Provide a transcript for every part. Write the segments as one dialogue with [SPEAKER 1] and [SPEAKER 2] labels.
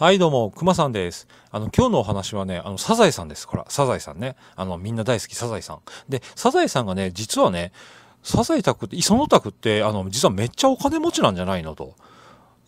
[SPEAKER 1] はいどうも、くまさんです。あの、今日のお話はね、あの、サザエさんです。ほら、サザエさんね。あの、みんな大好きサザエさん。で、サザエさんがね、実はね、サザエ宅って、磯野宅って、あの、実はめっちゃお金持ちなんじゃないのと。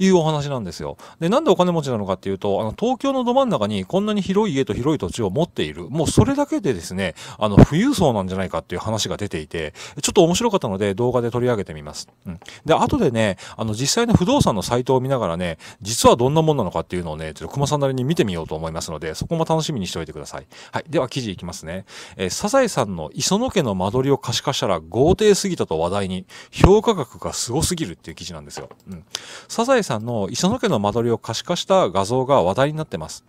[SPEAKER 1] いうお話なんですよ。で、なんでお金持ちなのかっていうと、あの、東京のど真ん中にこんなに広い家と広い土地を持っている。もうそれだけでですね、あの、富裕層なんじゃないかっていう話が出ていて、ちょっと面白かったので動画で取り上げてみます。うん。で、後でね、あの、実際の不動産のサイトを見ながらね、実はどんなもんなのかっていうのをね、ちょっと熊さんなりに見てみようと思いますので、そこも楽しみにしておいてください。はい。では記事いきますね。えー、サザエさんの磯野家の間取りを可視化したら豪邸すぎたと話題に、評価額がすごすぎるっていう記事なんですよ。うん。サザエさんの磯野家の間取りを可視化した画像が話題になってます。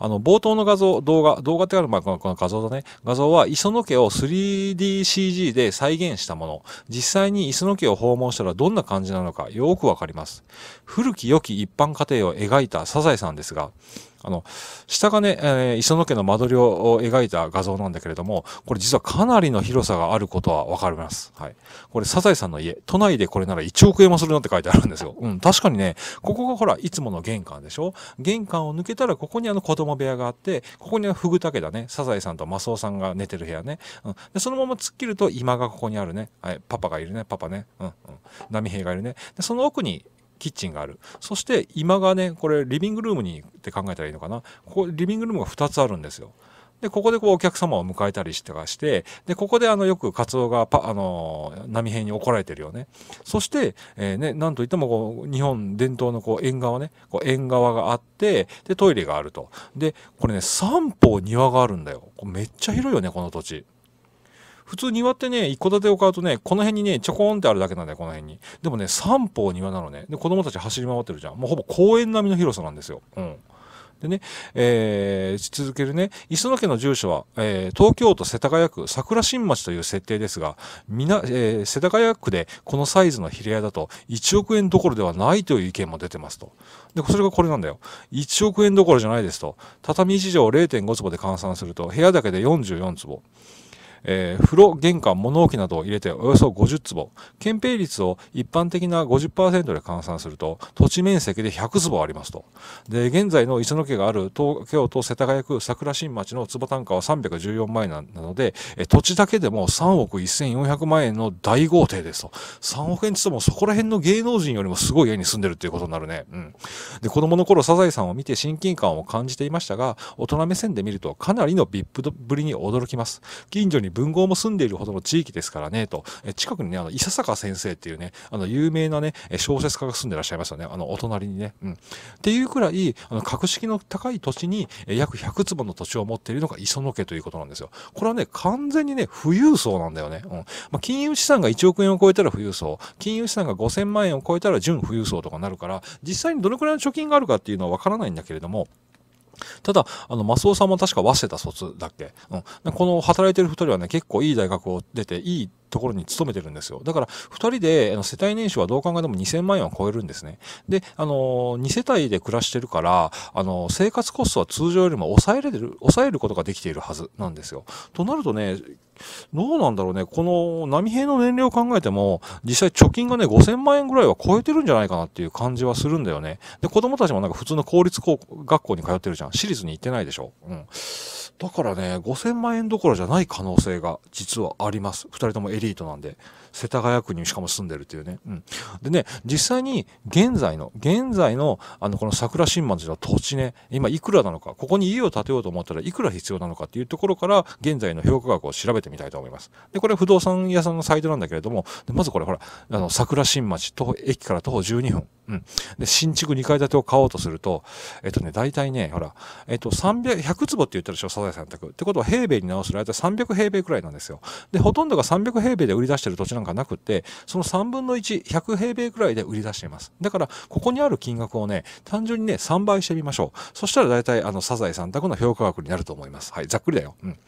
[SPEAKER 1] あの、冒頭の画像、動画、動画ってある、まあ、この画像だね。画像は、磯野家を 3DCG で再現したもの。実際に磯野家を訪問したらどんな感じなのか、よくわかります。古き良き一般家庭を描いたサザエさんですが、あの、下がね、えー、磯野家の間取りを描いた画像なんだけれども、これ実はかなりの広さがあることはわかります。はい。これ、サザエさんの家、都内でこれなら1億円もするなって書いてあるんですよ。うん、確かにね、ここがほら、いつもの玄関でしょ玄関を抜けたら、ここにあの子供部屋があって、ここにはフグケだね、サザエさんとマスオさんが寝てる部屋ね。うん。で、そのまま突っ切ると、今がここにあるね。はい、パパがいるね、パパね。うん、うん。波平がいるね。で、その奥に、キッチンがあるそして今がねこれリビングルームにって考えたらいいのかなここリビングルームが2つあるんですよで、ここでこうお客様を迎えたりしてかして、で、ここであのよくカツオがパ、あの波平に怒られてるよね。そして、えー、ね、なんといってもこう、日本伝統のこう、縁側ね、こう、縁側があって、で、トイレがあると。で、これね、三方庭があるんだよ。これめっちゃ広いよね、この土地。普通庭ってね、一戸建てを買うとね、この辺にね、ちょこんってあるだけなんだよ、この辺に。でもね、三方庭なのね。で、子供たち走り回ってるじゃん。もうほぼ公園並みの広さなんですよ。うん。でね、えー、続けるね、磯野家の住所は、えー、東京都世田谷区桜新町という設定ですが、みな、えー、世田谷区でこのサイズの平屋だと1億円どころではないという意見も出てますと。で、それがこれなんだよ。1億円どころじゃないですと。畳1畳0.5坪で換算すると、部屋だけで44坪。えー、風呂、玄関、物置などを入れておよそ50坪、憲兵率を一般的な50%で換算すると、土地面積で100坪ありますと。で、現在の磯野家がある東京都世田谷区桜新町の坪単価は314万円なので、えー、土地だけでも3億1400万円の大豪邸ですと。3億円ってってもそこら辺の芸能人よりもすごい家に住んでるっていうことになるね。うん。で、子供の頃サザエさんを見て親近感を感じていましたが、大人目線で見るとかなりのビップぶりに驚きます。近所にに文豪も住んでいるほどの地域ですからね、と。え近くにね、あの、伊佐坂先生っていうね、あの、有名なね、小説家が住んでらっしゃいますよね。あの、お隣にね。うん。っていうくらい、あの、格式の高い土地に、約100坪の土地を持っているのが磯野家ということなんですよ。これはね、完全にね、富裕層なんだよね。うん。まあ、金融資産が1億円を超えたら富裕層、金融資産が5000万円を超えたら純富裕層とかなるから、実際にどれくらいの貯金があるかっていうのはわからないんだけれども、ただ、あの、マスオさんも確か早稲田卒だっけうん。この働いてる二人はね、結構いい大学を出て、いいところに勤めてるんですよ。だから、二人で、あの世帯年収はどう考えても2000万円は超えるんですね。で、あの、二世帯で暮らしてるから、あの、生活コストは通常よりも抑えれる、抑えることができているはずなんですよ。となるとね、どうなんだろうね、この波平の年齢を考えても、実際貯金がね、5000万円ぐらいは超えてるんじゃないかなっていう感じはするんだよね。で、子供たちもなんか普通の公立学校に通ってるじゃん。私立に行ってないでしょ。うん。だからね、5000万円どころじゃない可能性が実はあります。2人ともエリートなんで、世田谷区にしかも住んでるっていうね。うん、でね、実際に現在の、現在の、あの、この桜新町の土地ね、今いくらなのか、ここに家を建てようと思ったらいくら必要なのかっていうところから、現在の評価額を調べてみたいと思います。で、これ不動産屋さんのサイトなんだけれども、まずこれほら、あの、桜新町徒駅から徒歩12分。うん。で、新築2階建てを買おうとすると、えっとね、大体ね、ほら、えっと、300、100坪って言ったでしょ、サザエさん宅。ってことは、平米に直すと大体300平米くらいなんですよ。で、ほとんどが300平米で売り出してる土地なんかなくって、その3分の1、100平米くらいで売り出しています。だから、ここにある金額をね、単純にね、3倍してみましょう。そしたら大体、あの、サザエさん宅の評価額になると思います。はい、ざっくりだよ。うん。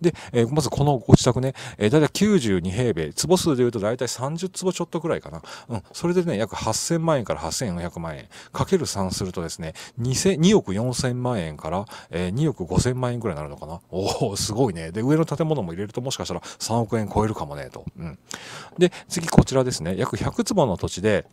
[SPEAKER 1] で、えー、まずこのご自宅ね、えー、大体92平米、坪数で言うと大体30坪ちょっとくらいかな。うん。それでね、約8000万円から8 4 0 0万円。かける3するとですね、2, 2億4000万円から、えー、2億5000万円くらいになるのかな。おお、すごいね。で、上の建物も入れるともしかしたら3億円超えるかもね、と。うん。で、次こちらですね。約100坪の土地で、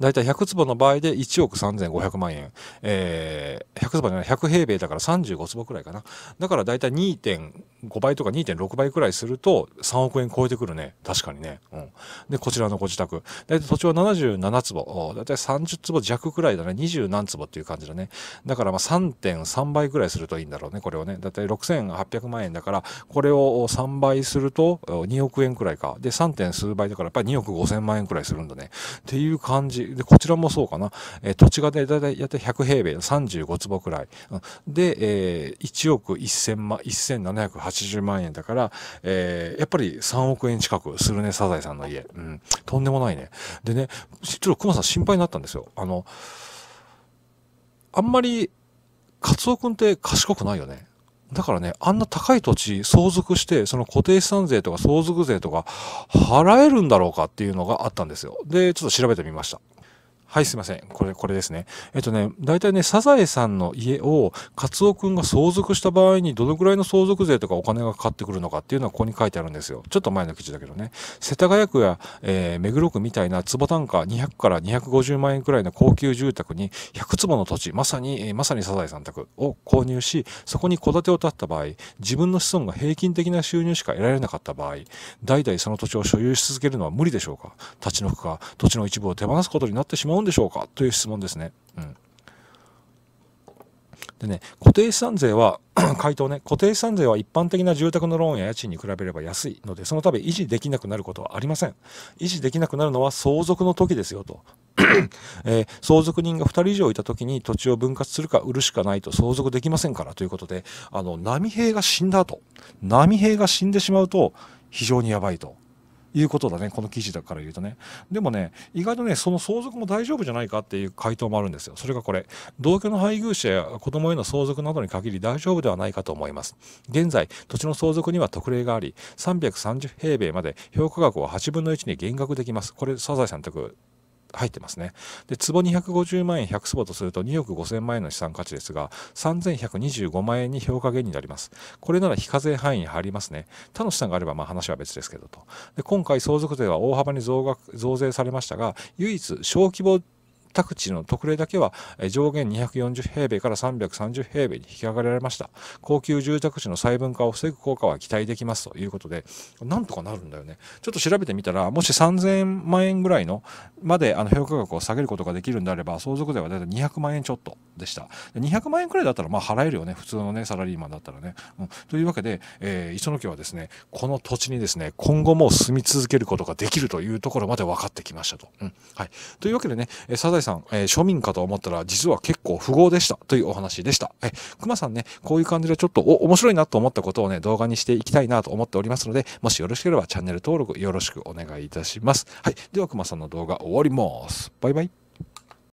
[SPEAKER 1] 大体100坪の場合で1億3500万円、えー、100坪じゃない100平米だから35坪くらいかなだから大体2.5倍とか2.6倍くらいすると3億円超えてくるね確かにね、うん、でこちらのご自宅大体土地は77坪大体30坪弱くらいだね二十何坪っていう感じだねだからまあ3.3倍くらいするといいんだろうねこれをね大体6800万円だからこれを3倍すると2億円くらいかで 3. 数倍だからやっぱり2億5000万円くらいするんだねっていう感じ感じでこちらもそうかな、えー、土地がだいたい100平米35坪くらい、で、えー、1億1000万1780万円だから、えー、やっぱり3億円近くするねサザエさんの家、うん、とんでもないねでねちょっと熊さん心配になったんですよあのあんまりカツオ君って賢くないよねだからね、あんな高い土地相続して、その固定資産税とか相続税とか払えるんだろうかっていうのがあったんですよ。で、ちょっと調べてみました。はい、すいません。これ、これですね。えっとね、大体ね、サザエさんの家を、カツオくんが相続した場合に、どのくらいの相続税とかお金がかかってくるのかっていうのは、ここに書いてあるんですよ。ちょっと前の記事だけどね。世田谷区や、えー、目黒区みたいな、坪単価200から250万円くらいの高級住宅に、100坪の土地、まさに、えー、まさにサザエさん宅を購入し、そこに戸建てを建った場合、自分の子孫が平均的な収入しか得られなかった場合、代々その土地を所有し続けるのは無理でしょうか立ち退くか、土地の一部を手放すことになってしまうもんでしょうかという質問ですね。うん、でね、固定資産税は 回答ね、固定資産税は一般的な住宅のローンや家賃に比べれば安いので、そのため維持できなくなることはありません。維持できなくなるのは相続の時ですよと。えー、相続人が2人以上いた時に土地を分割するか売るしかないと相続できませんからということで、あの、波平が死んだ後、波平が死んでしまうと非常にやばいと。いうことだねこの記事だから言うとねでもね意外とねその相続も大丈夫じゃないかっていう回答もあるんですよそれがこれ同居の配偶者や子供への相続などに限り大丈夫ではないかと思います現在土地の相続には特例があり330平米まで評価額を8分の1に減額できますこれサザエさんとく入ってますね。で、坪250万円100坪とすると2億5000万円の資産価値ですが、3125万円に評価減になります。これなら非課税範囲に入りますね。他の資産があればまあ話は別ですけどと。で、今回相続税は大幅に増額、増税されましたが、唯一小規模宅地の特例だけは上限240平米から330平米に引き上げられました高級住宅地の細分化を防ぐ効果は期待できますということでなんとかなるんだよねちょっと調べてみたらもし3000万円ぐらいのまであの評価額を下げることができるんであれば相続税はだいたい200万円ちょっとでした200万円くらいだったらまあ払えるよね普通のねサラリーマンだったらね、うん、というわけで、えー、磯野家はですねこの土地にですね今後も住み続けることができるというところまで分かってきましたと、うん、はいというわけでねサザエさん、えー、庶民かと思ったら実は結構富豪でしたというお話でした。え、熊さんね、こういう感じでちょっと、お、面白いなと思ったことをね、動画にしていきたいなと思っておりますので、もしよろしければチャンネル登録よろしくお願いいたします。はい。では熊さんの動画終わります。バイバイ。